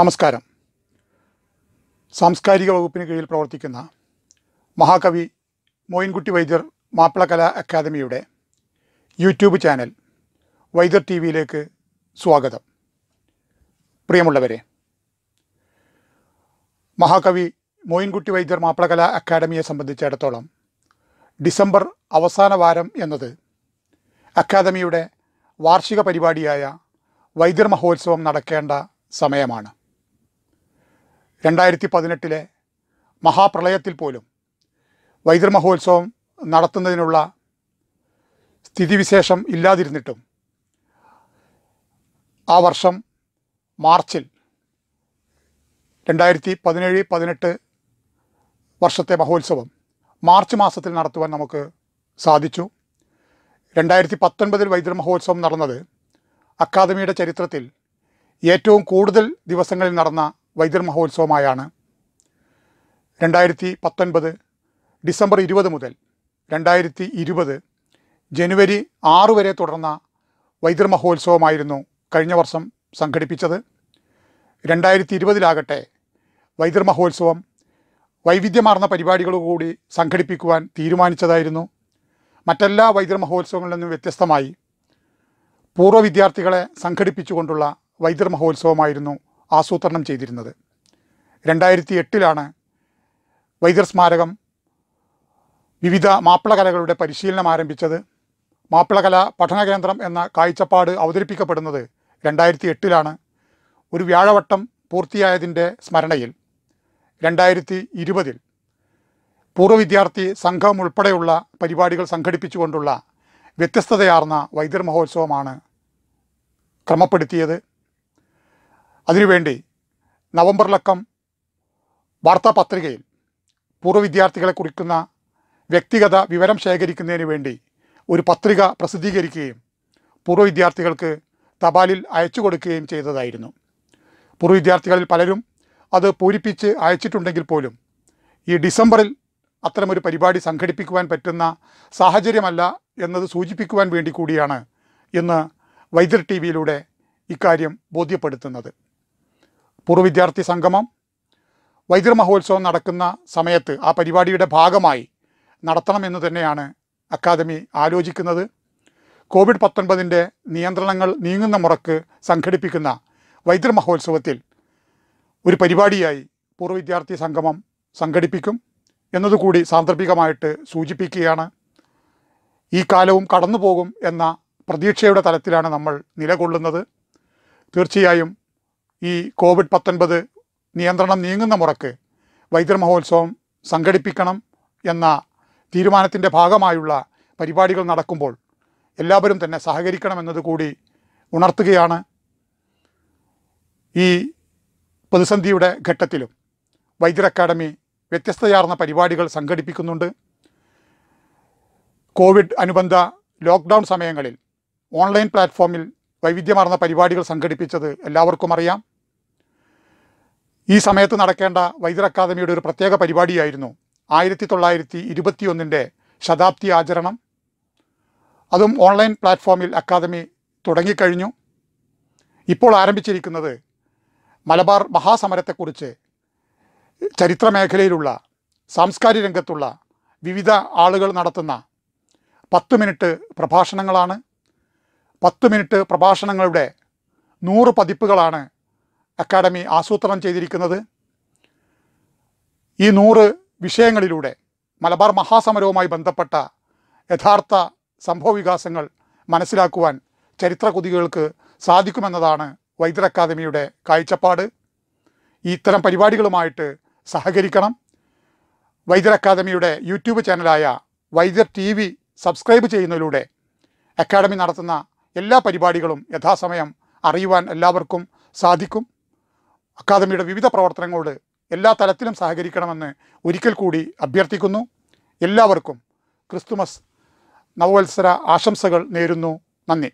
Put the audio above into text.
നമസ്കാരം സാംസ്കാരിക വകുപ്പിന് കീഴിൽ പ്രവർത്തിക്കുന്ന മഹാകവി മോയിൻകുട്ടി വൈദ്യർ മാപ്പിള കലാ അക്കാദമിയുടെ യൂട്യൂബ് ചാനൽ വൈദ്യർ ടി വിയിലേക്ക് സ്വാഗതം പ്രിയമുള്ളവരെ മഹാകവി മോയിൻകുട്ടി വൈദ്യർ മാപ്പിള കലാ അക്കാദമിയെ സംബന്ധിച്ചിടത്തോളം ഡിസംബർ അവസാന വാരം എന്നത് അക്കാദമിയുടെ വാർഷിക പരിപാടിയായ വൈദ്യർ മഹോത്സവം നടക്കേണ്ട സമയമാണ് രണ്ടായിരത്തി പതിനെട്ടിലെ മഹാപ്രളയത്തിൽ പോലും വൈദ്യുതി മഹോത്സവം നടത്തുന്നതിനുള്ള സ്ഥിതിവിശേഷം ഇല്ലാതിരുന്നിട്ടും ആ വർഷം മാർച്ചിൽ രണ്ടായിരത്തി പതിനേഴ് പതിനെട്ട് വർഷത്തെ മഹോത്സവം മാർച്ച് മാസത്തിൽ നടത്തുവാൻ നമുക്ക് സാധിച്ചു രണ്ടായിരത്തി പത്തൊൻപതിൽ വൈദ്യുതി മഹോത്സവം നടന്നത് അക്കാദമിയുടെ ചരിത്രത്തിൽ ഏറ്റവും കൂടുതൽ ദിവസങ്ങളിൽ നടന്ന വൈദ്യുത മഹോത്സവമായാണ് രണ്ടായിരത്തി പത്തൊൻപത് ഡിസംബർ ഇരുപത് മുതൽ രണ്ടായിരത്തി ഇരുപത് ജനുവരി ആറ് വരെ തുടർന്ന വൈദ്യുത മഹോത്സവമായിരുന്നു കഴിഞ്ഞ വർഷം സംഘടിപ്പിച്ചത് രണ്ടായിരത്തി ഇരുപതിലാകട്ടെ വൈദ്യുത മഹോത്സവം വൈവിധ്യമാർന്ന പരിപാടികളോടുകൂടി സംഘടിപ്പിക്കുവാൻ തീരുമാനിച്ചതായിരുന്നു മറ്റെല്ലാ വൈദ്യുത മഹോത്സവങ്ങളിൽ നിന്നും വ്യത്യസ്തമായി പൂർവ്വ വിദ്യാർത്ഥികളെ സംഘടിപ്പിച്ചുകൊണ്ടുള്ള വൈദ്യുത മഹോത്സവമായിരുന്നു ആസൂത്രണം ചെയ്തിരുന്നത് രണ്ടായിരത്തി എട്ടിലാണ് വൈദ്യർ സ്മാരകം വിവിധ മാപ്പിളകലകളുടെ പരിശീലനം ആരംഭിച്ചത് മാപ്പിളകല പഠന കേന്ദ്രം എന്ന കാഴ്ചപ്പാട് അവതരിപ്പിക്കപ്പെടുന്നത് രണ്ടായിരത്തി എട്ടിലാണ് ഒരു വ്യാഴവട്ടം പൂർത്തിയായതിൻ്റെ സ്മരണയിൽ രണ്ടായിരത്തി ഇരുപതിൽ പൂർവ്വ വിദ്യാർത്ഥി സംഘം ഉൾപ്പെടെയുള്ള പരിപാടികൾ സംഘടിപ്പിച്ചുകൊണ്ടുള്ള വ്യത്യസ്തതയാർന്ന വൈദ്യർ മഹോത്സവമാണ് ക്രമപ്പെടുത്തിയത് അതിനുവേണ്ടി നവംബറിലക്കം വാർത്താപത്രികയിൽ പൂർവ്വ വിദ്യാർത്ഥികളെ കുറിക്കുന്ന വ്യക്തിഗത വിവരം ശേഖരിക്കുന്നതിന് വേണ്ടി ഒരു പത്രിക പ്രസിദ്ധീകരിക്കുകയും പൂർവ്വ വിദ്യാർത്ഥികൾക്ക് തപാലിൽ അയച്ചു കൊടുക്കുകയും ചെയ്തതായിരുന്നു പൂർവ്വ വിദ്യാർത്ഥികളിൽ പലരും അത് പൂരിപ്പിച്ച് അയച്ചിട്ടുണ്ടെങ്കിൽ പോലും ഈ ഡിസംബറിൽ അത്തരമൊരു പരിപാടി സംഘടിപ്പിക്കുവാൻ പറ്റുന്ന സാഹചര്യമല്ല എന്നത് സൂചിപ്പിക്കുവാൻ വേണ്ടി കൂടിയാണ് ഇന്ന് വൈദ്യർ ടി വിയിലൂടെ ഇക്കാര്യം ബോധ്യപ്പെടുത്തുന്നത് പൂർവ്വവിദ്യാർത്ഥി സംഗമം വൈദ്യർ മഹോത്സവം നടക്കുന്ന സമയത്ത് ആ പരിപാടിയുടെ ഭാഗമായി നടത്തണമെന്ന് തന്നെയാണ് അക്കാദമി ആലോചിക്കുന്നത് കോവിഡ് പത്തൊൻപതിൻ്റെ നിയന്ത്രണങ്ങൾ നീങ്ങുന്ന മുറക്ക് സംഘടിപ്പിക്കുന്ന വൈദ്യർ മഹോത്സവത്തിൽ ഒരു പരിപാടിയായി പൂർവ്വ വിദ്യാർത്ഥി സംഗമം സംഘടിപ്പിക്കും എന്നതുകൂടി സാന്ദർഭികമായിട്ട് സൂചിപ്പിക്കുകയാണ് ഈ കാലവും കടന്നു പോകും എന്ന പ്രതീക്ഷയുടെ തലത്തിലാണ് നമ്മൾ നിലകൊള്ളുന്നത് തീർച്ചയായും ഈ കോവിഡ് പത്തൊൻപത് നിയന്ത്രണം നീങ്ങുന്ന മുറക്ക് വൈദ്യമഹോത്സവം മഹോത്സവം സംഘടിപ്പിക്കണം എന്ന തീരുമാനത്തിൻ്റെ ഭാഗമായുള്ള പരിപാടികൾ നടക്കുമ്പോൾ എല്ലാവരും തന്നെ സഹകരിക്കണമെന്നത് കൂടി ഉണർത്തുകയാണ് ഈ പ്രതിസന്ധിയുടെ ഘട്ടത്തിലും വൈദ്യർ അക്കാദമി വ്യത്യസ്തയാർന്ന പരിപാടികൾ സംഘടിപ്പിക്കുന്നുണ്ട് കോവിഡ് അനുബന്ധ ലോക്ക്ഡൗൺ സമയങ്ങളിൽ ഓൺലൈൻ പ്ലാറ്റ്ഫോമിൽ വൈവിധ്യമാർന്ന പരിപാടികൾ സംഘടിപ്പിച്ചത് എല്ലാവർക്കും അറിയാം ഈ സമയത്ത് നടക്കേണ്ട വൈദ്യർ അക്കാദമിയുടെ ഒരു പ്രത്യേക പരിപാടിയായിരുന്നു ആയിരത്തി തൊള്ളായിരത്തി ഇരുപത്തിയൊന്നിൻ്റെ ശതാബ്ദി ആചരണം അതും ഓൺലൈൻ പ്ലാറ്റ്ഫോമിൽ അക്കാദമി തുടങ്ങിക്കഴിഞ്ഞു ഇപ്പോൾ ആരംഭിച്ചിരിക്കുന്നത് മലബാർ മഹാസമരത്തെക്കുറിച്ച് ചരിത്രമേഖലയിലുള്ള സാംസ്കാരിക രംഗത്തുള്ള വിവിധ ആളുകൾ നടത്തുന്ന പത്ത് മിനിറ്റ് പ്രഭാഷണങ്ങളാണ് പത്ത് മിനിറ്റ് പ്രഭാഷണങ്ങളുടെ നൂറ് പതിപ്പുകളാണ് അക്കാഡമി ആസൂത്രണം ചെയ്തിരിക്കുന്നത് ഈ നൂറ് വിഷയങ്ങളിലൂടെ മലബാർ മഹാസമരവുമായി ബന്ധപ്പെട്ട യഥാർത്ഥ സംഭവവികാസങ്ങൾ മനസ്സിലാക്കുവാൻ ചരിത്ര കുതികൾക്ക് സാധിക്കുമെന്നതാണ് വൈദ്യർ അക്കാദമിയുടെ കാഴ്ചപ്പാട് ഇത്തരം പരിപാടികളുമായിട്ട് സഹകരിക്കണം വൈദ്യർ അക്കാദമിയുടെ യൂട്യൂബ് ചാനലായ വൈദ്യർ ടി സബ്സ്ക്രൈബ് ചെയ്യുന്നതിലൂടെ അക്കാഡമി നടത്തുന്ന എല്ലാ പരിപാടികളും യഥാസമയം അറിയുവാൻ എല്ലാവർക്കും സാധിക്കും അക്കാദമിയുടെ വിവിധ പ്രവർത്തനങ്ങളോട് എല്ലാ തലത്തിലും സഹകരിക്കണമെന്ന് ഒരിക്കൽ കൂടി അഭ്യർത്ഥിക്കുന്നു എല്ലാവർക്കും ക്രിസ്തുമസ് നവവത്സര ആശംസകൾ നേരുന്നു നന്ദി